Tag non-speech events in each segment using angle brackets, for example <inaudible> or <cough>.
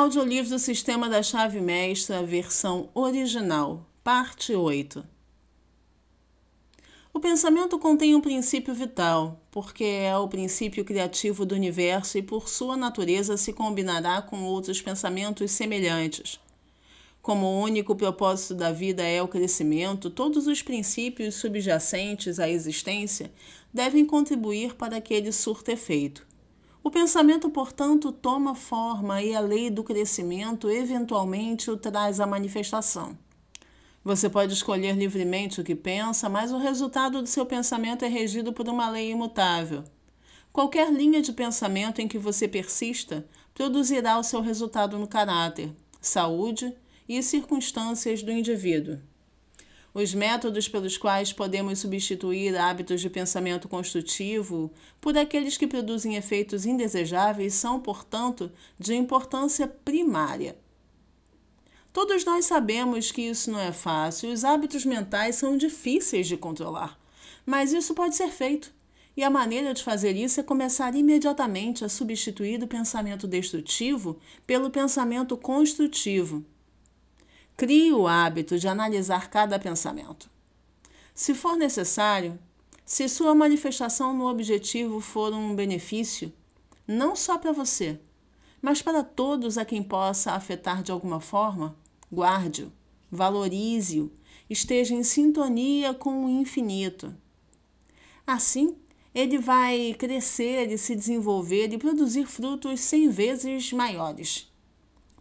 Audiolivro do Sistema da Chave Mestra, versão original, parte 8. O pensamento contém um princípio vital, porque é o princípio criativo do universo e, por sua natureza, se combinará com outros pensamentos semelhantes. Como o único propósito da vida é o crescimento, todos os princípios subjacentes à existência devem contribuir para que ele surta efeito. O pensamento, portanto, toma forma e a lei do crescimento eventualmente o traz à manifestação. Você pode escolher livremente o que pensa, mas o resultado do seu pensamento é regido por uma lei imutável. Qualquer linha de pensamento em que você persista produzirá o seu resultado no caráter, saúde e circunstâncias do indivíduo. Os métodos pelos quais podemos substituir hábitos de pensamento construtivo por aqueles que produzem efeitos indesejáveis são, portanto, de importância primária. Todos nós sabemos que isso não é fácil, os hábitos mentais são difíceis de controlar. Mas isso pode ser feito. E a maneira de fazer isso é começar imediatamente a substituir o pensamento destrutivo pelo pensamento construtivo. Crie o hábito de analisar cada pensamento. Se for necessário, se sua manifestação no objetivo for um benefício, não só para você, mas para todos a quem possa afetar de alguma forma, guarde-o, valorize-o, esteja em sintonia com o infinito. Assim, ele vai crescer e se desenvolver e produzir frutos cem vezes maiores.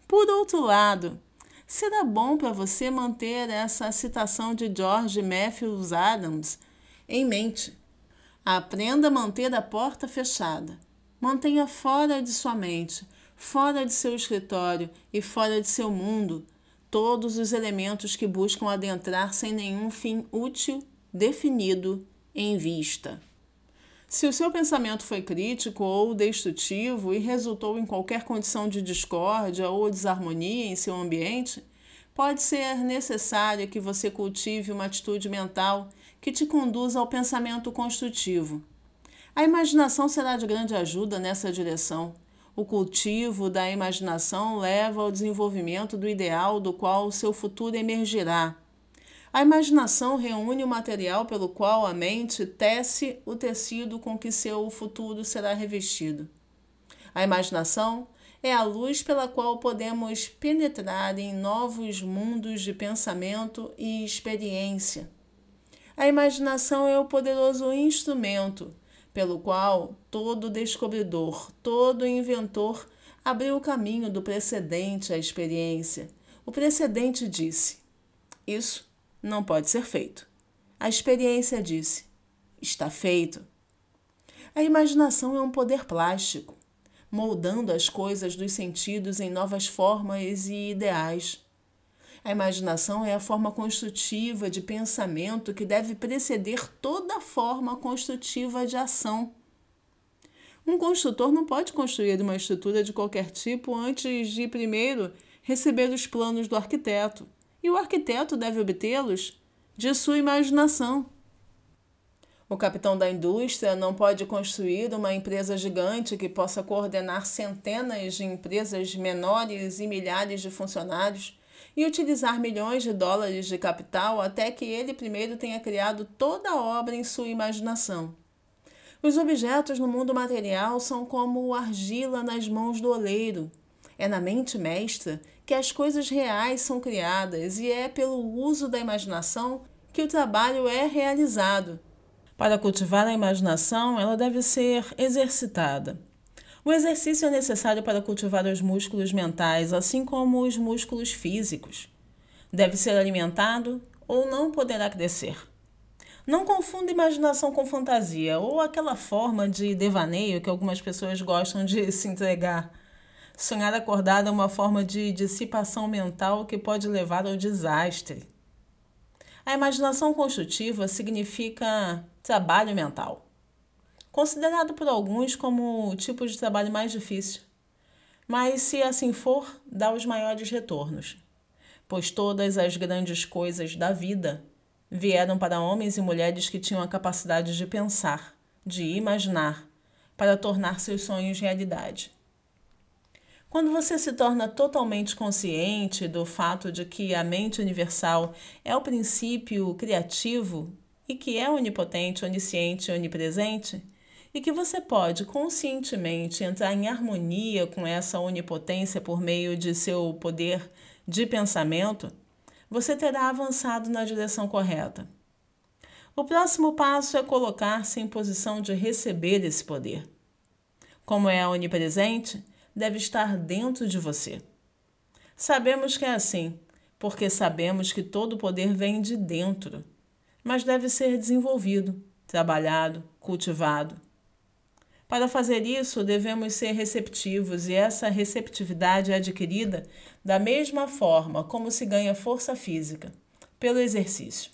Por outro lado, será bom para você manter essa citação de George Matthews Adams em mente. Aprenda a manter a porta fechada. Mantenha fora de sua mente, fora de seu escritório e fora de seu mundo todos os elementos que buscam adentrar sem nenhum fim útil definido em vista. Se o seu pensamento foi crítico ou destrutivo e resultou em qualquer condição de discórdia ou desarmonia em seu ambiente, pode ser necessário que você cultive uma atitude mental que te conduza ao pensamento construtivo. A imaginação será de grande ajuda nessa direção. O cultivo da imaginação leva ao desenvolvimento do ideal do qual o seu futuro emergirá. A imaginação reúne o material pelo qual a mente tece o tecido com que seu futuro será revestido. A imaginação é a luz pela qual podemos penetrar em novos mundos de pensamento e experiência. A imaginação é o poderoso instrumento pelo qual todo descobridor, todo inventor abriu o caminho do precedente à experiência. O precedente disse: Isso não pode ser feito. A experiência disse: está feito. A imaginação é um poder plástico, moldando as coisas dos sentidos em novas formas e ideais. A imaginação é a forma construtiva de pensamento que deve preceder toda forma construtiva de ação. Um construtor não pode construir uma estrutura de qualquer tipo antes de primeiro receber os planos do arquiteto e o arquiteto deve obtê-los de sua imaginação. O capitão da indústria não pode construir uma empresa gigante que possa coordenar centenas de empresas menores e milhares de funcionários e utilizar milhões de dólares de capital até que ele primeiro tenha criado toda a obra em sua imaginação. Os objetos no mundo material são como argila nas mãos do oleiro. É na mente mestra que as coisas reais são criadas e é pelo uso da imaginação que o trabalho é realizado. Para cultivar a imaginação, ela deve ser exercitada. O exercício é necessário para cultivar os músculos mentais, assim como os músculos físicos. Deve ser alimentado ou não poderá crescer. Não confunda imaginação com fantasia ou aquela forma de devaneio que algumas pessoas gostam de <laughs> se entregar. Sonhar acordado é uma forma de dissipação mental que pode levar ao desastre. A imaginação construtiva significa trabalho mental, considerado por alguns como o tipo de trabalho mais difícil. Mas, se assim for, dá os maiores retornos, pois todas as grandes coisas da vida vieram para homens e mulheres que tinham a capacidade de pensar, de imaginar, para tornar seus sonhos realidade. Quando você se torna totalmente consciente do fato de que a mente universal é o princípio criativo e que é onipotente, onisciente e onipresente, e que você pode conscientemente entrar em harmonia com essa onipotência por meio de seu poder de pensamento, você terá avançado na direção correta. O próximo passo é colocar-se em posição de receber esse poder. Como é onipresente, deve estar dentro de você. Sabemos que é assim, porque sabemos que todo poder vem de dentro, mas deve ser desenvolvido, trabalhado, cultivado. Para fazer isso, devemos ser receptivos e essa receptividade é adquirida da mesma forma como se ganha força física pelo exercício.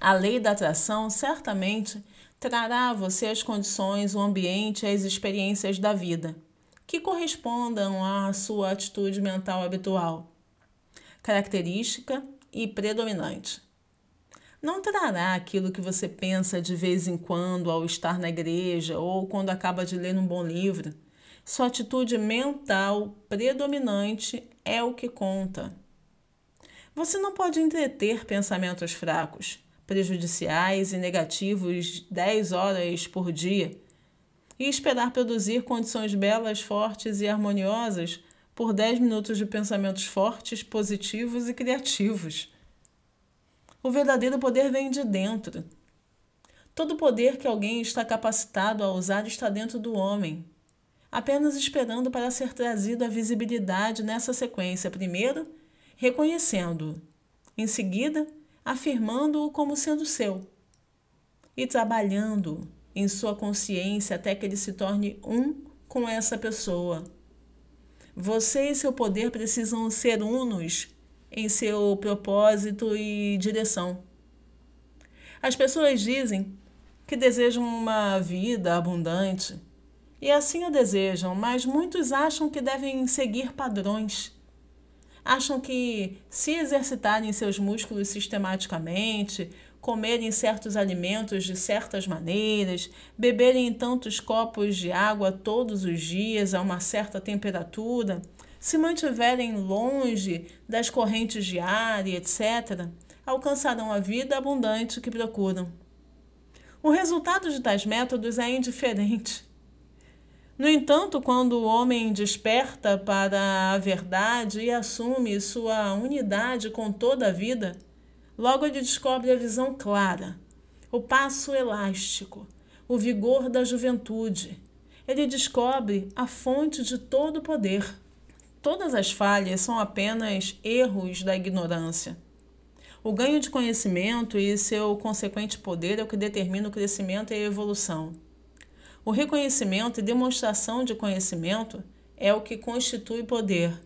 A lei da atração certamente trará a você as condições, o ambiente e as experiências da vida que correspondam à sua atitude mental habitual, característica e predominante. Não trará aquilo que você pensa de vez em quando ao estar na igreja ou quando acaba de ler um bom livro. Sua atitude mental predominante é o que conta. Você não pode entreter pensamentos fracos, prejudiciais e negativos 10 horas por dia, e esperar produzir condições belas, fortes e harmoniosas por 10 minutos de pensamentos fortes, positivos e criativos. O verdadeiro poder vem de dentro. Todo poder que alguém está capacitado a usar está dentro do homem, apenas esperando para ser trazido à visibilidade nessa sequência. Primeiro, reconhecendo-o. Em seguida, afirmando-o como sendo seu. E trabalhando-o em sua consciência até que ele se torne um com essa pessoa. Você e seu poder precisam ser unos em seu propósito e direção. As pessoas dizem que desejam uma vida abundante e assim o desejam, mas muitos acham que devem seguir padrões. Acham que se exercitarem seus músculos sistematicamente, comerem certos alimentos de certas maneiras, beberem tantos copos de água todos os dias a uma certa temperatura, se mantiverem longe das correntes de ar e etc., alcançarão a vida abundante que procuram. O resultado de tais métodos é indiferente. No entanto, quando o homem desperta para a verdade e assume sua unidade com toda a vida, Logo ele descobre a visão clara, o passo elástico, o vigor da juventude. Ele descobre a fonte de todo o poder. Todas as falhas são apenas erros da ignorância. O ganho de conhecimento e seu consequente poder é o que determina o crescimento e a evolução. O reconhecimento e demonstração de conhecimento é o que constitui poder.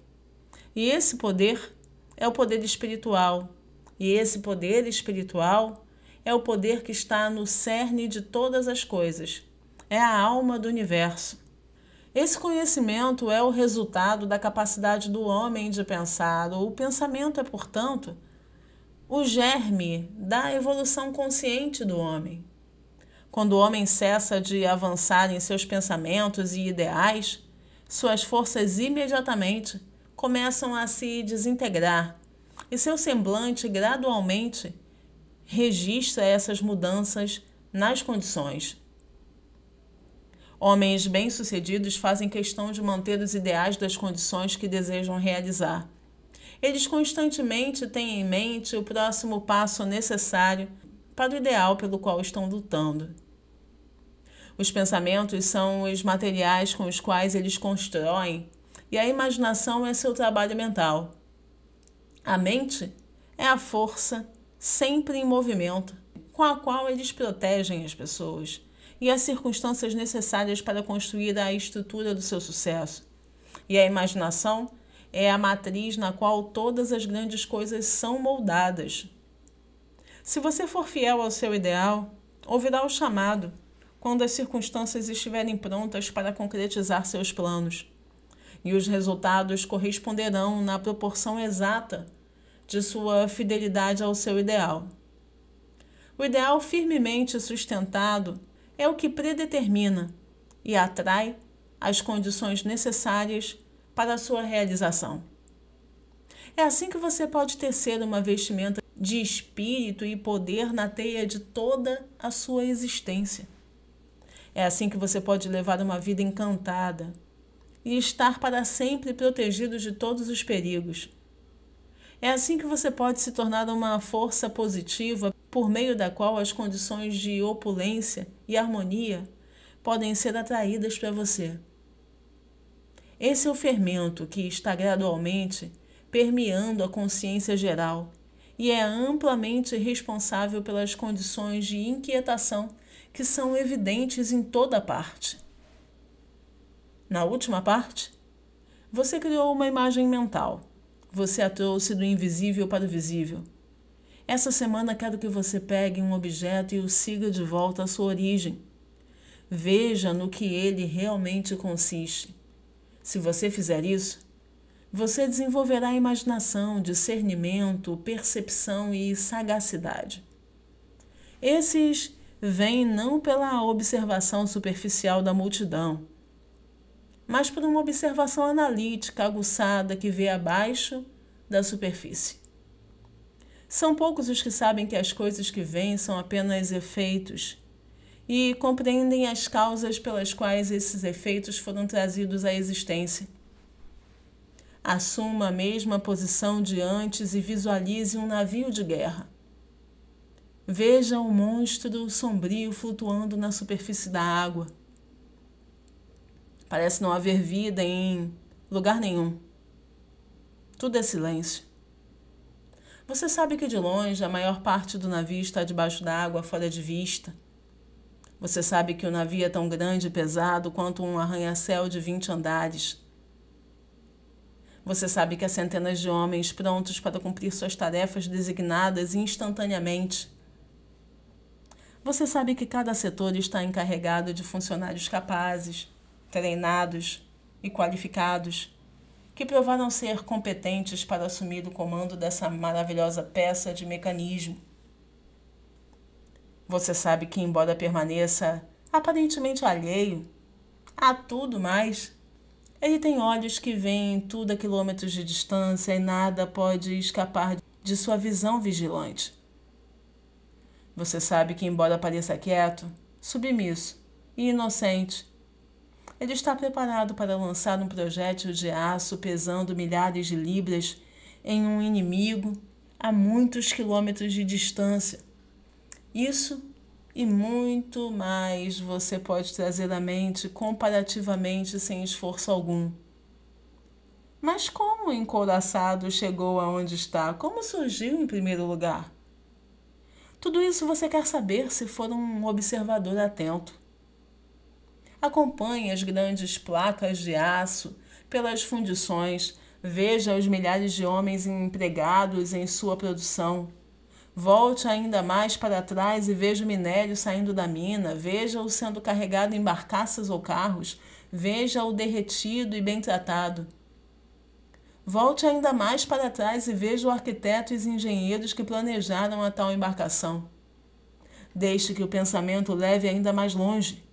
E esse poder é o poder espiritual, e esse poder espiritual é o poder que está no cerne de todas as coisas. É a alma do universo. Esse conhecimento é o resultado da capacidade do homem de pensar. O pensamento é, portanto, o germe da evolução consciente do homem. Quando o homem cessa de avançar em seus pensamentos e ideais, suas forças imediatamente começam a se desintegrar e seu semblante gradualmente registra essas mudanças nas condições. Homens bem-sucedidos fazem questão de manter os ideais das condições que desejam realizar. Eles constantemente têm em mente o próximo passo necessário para o ideal pelo qual estão lutando. Os pensamentos são os materiais com os quais eles constroem, e a imaginação é seu trabalho mental. A mente é a força sempre em movimento com a qual eles protegem as pessoas e as circunstâncias necessárias para construir a estrutura do seu sucesso. E a imaginação é a matriz na qual todas as grandes coisas são moldadas. Se você for fiel ao seu ideal, ouvirá o chamado quando as circunstâncias estiverem prontas para concretizar seus planos. E os resultados corresponderão na proporção exata de sua fidelidade ao seu ideal. O ideal firmemente sustentado é o que predetermina e atrai as condições necessárias para a sua realização. É assim que você pode tecer uma vestimenta de espírito e poder na teia de toda a sua existência. É assim que você pode levar uma vida encantada e estar para sempre protegido de todos os perigos. É assim que você pode se tornar uma força positiva por meio da qual as condições de opulência e harmonia podem ser atraídas para você. Esse é o fermento que está gradualmente permeando a consciência geral e é amplamente responsável pelas condições de inquietação que são evidentes em toda parte. Na última parte, você criou uma imagem mental você a trouxe do invisível para o visível. Essa semana quero que você pegue um objeto e o siga de volta à sua origem. Veja no que ele realmente consiste. Se você fizer isso, você desenvolverá imaginação, discernimento, percepção e sagacidade. Esses vêm não pela observação superficial da multidão, mas por uma observação analítica aguçada que vê abaixo da superfície. São poucos os que sabem que as coisas que vêm são apenas efeitos e compreendem as causas pelas quais esses efeitos foram trazidos à existência. Assuma a mesma posição de antes e visualize um navio de guerra. Veja o um monstro sombrio flutuando na superfície da água. Parece não haver vida em lugar nenhum. Tudo é silêncio. Você sabe que de longe a maior parte do navio está debaixo d'água, fora de vista. Você sabe que o navio é tão grande e pesado quanto um arranha-céu de 20 andares. Você sabe que há centenas de homens prontos para cumprir suas tarefas designadas instantaneamente. Você sabe que cada setor está encarregado de funcionários capazes treinados e qualificados, que provaram ser competentes para assumir o comando dessa maravilhosa peça de mecanismo. Você sabe que, embora permaneça aparentemente alheio a tudo mais, ele tem olhos que veem tudo a quilômetros de distância e nada pode escapar de sua visão vigilante. Você sabe que, embora pareça quieto, submisso e inocente, ele está preparado para lançar um projétil de aço pesando milhares de libras em um inimigo a muitos quilômetros de distância. Isso e muito mais você pode trazer à mente comparativamente sem esforço algum. Mas como o encouraçado chegou aonde está? Como surgiu em primeiro lugar? Tudo isso você quer saber se for um observador atento acompanhe as grandes placas de aço pelas fundições, veja os milhares de homens empregados em sua produção. Volte ainda mais para trás e veja o minério saindo da mina, veja-o sendo carregado em barcaças ou carros, veja-o derretido e bem tratado. Volte ainda mais para trás e veja o arquiteto e os engenheiros que planejaram a tal embarcação. Deixe que o pensamento leve ainda mais longe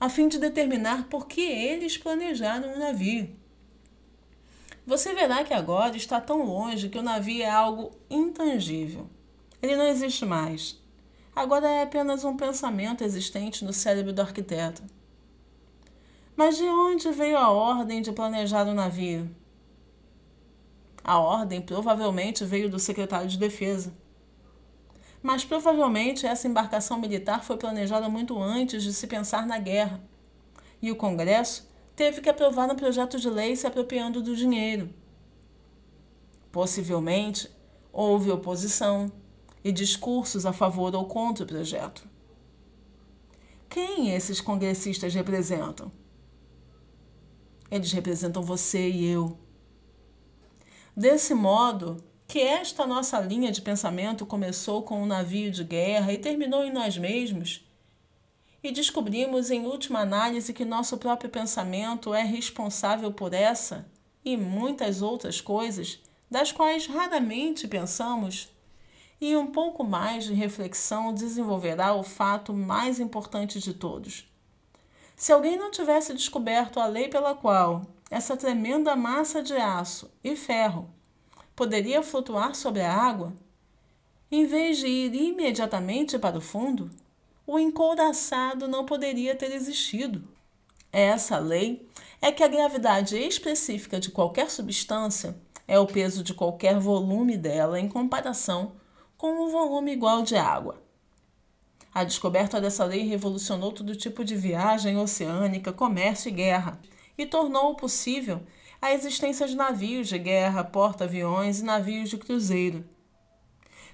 a fim de determinar por que eles planejaram o navio. Você verá que agora está tão longe que o navio é algo intangível. Ele não existe mais. Agora é apenas um pensamento existente no cérebro do arquiteto. Mas de onde veio a ordem de planejar o navio? A ordem provavelmente veio do secretário de defesa mas provavelmente essa embarcação militar foi planejada muito antes de se pensar na guerra. E o Congresso teve que aprovar um projeto de lei se apropriando do dinheiro. Possivelmente houve oposição e discursos a favor ou contra o projeto. Quem esses congressistas representam? Eles representam você e eu. Desse modo, que esta nossa linha de pensamento começou com um navio de guerra e terminou em nós mesmos? E descobrimos, em última análise, que nosso próprio pensamento é responsável por essa e muitas outras coisas das quais raramente pensamos? E um pouco mais de reflexão desenvolverá o fato mais importante de todos. Se alguém não tivesse descoberto a lei pela qual essa tremenda massa de aço e ferro poderia flutuar sobre a água, em vez de ir imediatamente para o fundo, o encouraçado não poderia ter existido. Essa lei é que a gravidade específica de qualquer substância é o peso de qualquer volume dela em comparação com um volume igual de água. A descoberta dessa lei revolucionou todo tipo de viagem oceânica, comércio e guerra, e tornou possível a existência de navios de guerra, porta-aviões e navios de cruzeiro.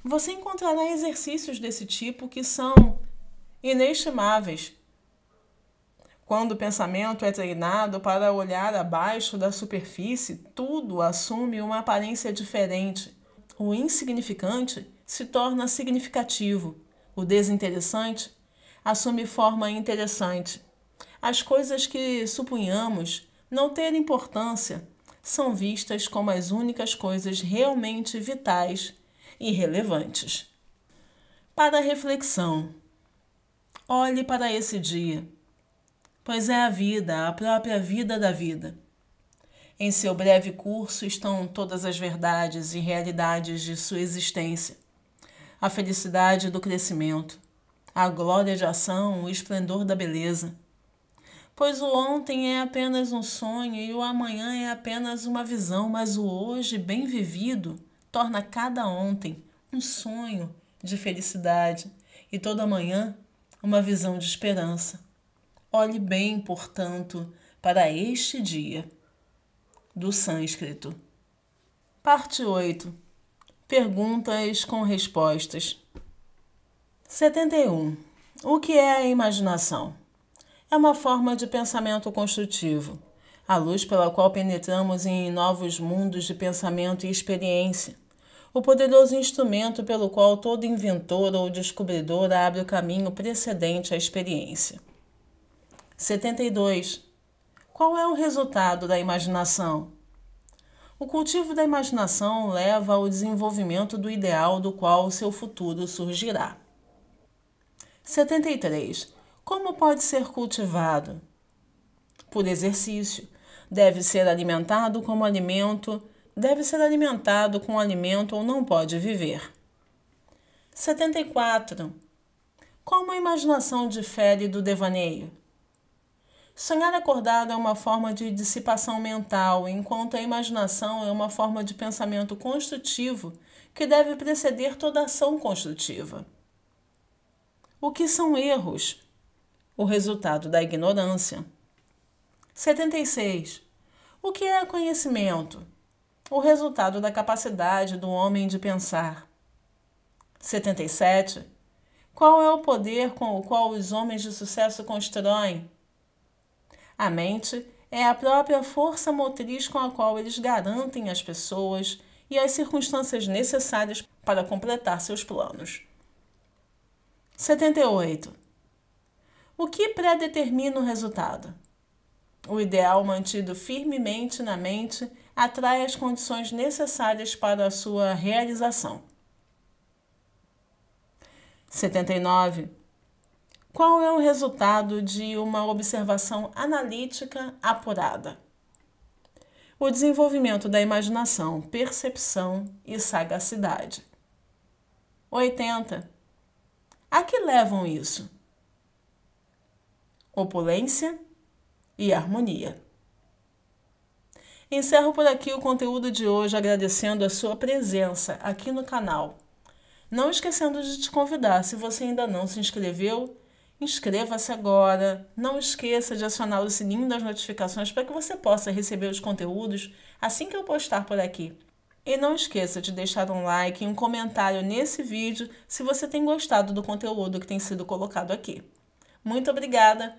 Você encontrará exercícios desse tipo que são inestimáveis quando o pensamento é treinado para olhar abaixo da superfície, tudo assume uma aparência diferente. O insignificante se torna significativo. O desinteressante assume forma interessante. As coisas que supunhamos não ter importância, são vistas como as únicas coisas realmente vitais e relevantes. Para a reflexão, olhe para esse dia, pois é a vida, a própria vida da vida. Em seu breve curso estão todas as verdades e realidades de sua existência, a felicidade do crescimento, a glória de ação, o esplendor da beleza Pois o ontem é apenas um sonho e o amanhã é apenas uma visão, mas o hoje, bem vivido, torna cada ontem um sonho de felicidade e toda manhã uma visão de esperança. Olhe bem, portanto, para este dia. Do sânscrito. Parte 8. Perguntas com respostas. 71. O que é a imaginação? é uma forma de pensamento construtivo, a luz pela qual penetramos em novos mundos de pensamento e experiência, o poderoso instrumento pelo qual todo inventor ou descobridor abre o caminho precedente à experiência. 72. Qual é o resultado da imaginação? O cultivo da imaginação leva ao desenvolvimento do ideal do qual o seu futuro surgirá. 73. Como pode ser cultivado? Por exercício. Deve ser alimentado como alimento, deve ser alimentado com alimento ou não pode viver. 74. Como a imaginação difere do devaneio? Sonhar acordado é uma forma de dissipação mental, enquanto a imaginação é uma forma de pensamento construtivo que deve preceder toda ação construtiva. O que são erros? o resultado da ignorância. 76. O que é conhecimento? O resultado da capacidade do homem de pensar. 77. Qual é o poder com o qual os homens de sucesso constroem? A mente é a própria força motriz com a qual eles garantem as pessoas e as circunstâncias necessárias para completar seus planos. 78 o que predetermina o resultado? O ideal mantido firmemente na mente atrai as condições necessárias para a sua realização. 79. Qual é o resultado de uma observação analítica apurada? O desenvolvimento da imaginação, percepção e sagacidade. 80. A que levam isso? opulência e harmonia. Encerro por aqui o conteúdo de hoje agradecendo a sua presença aqui no canal. Não esquecendo de te convidar, se você ainda não se inscreveu, inscreva-se agora. Não esqueça de acionar o sininho das notificações para que você possa receber os conteúdos assim que eu postar por aqui. E não esqueça de deixar um like e um comentário nesse vídeo se você tem gostado do conteúdo que tem sido colocado aqui. Muito obrigada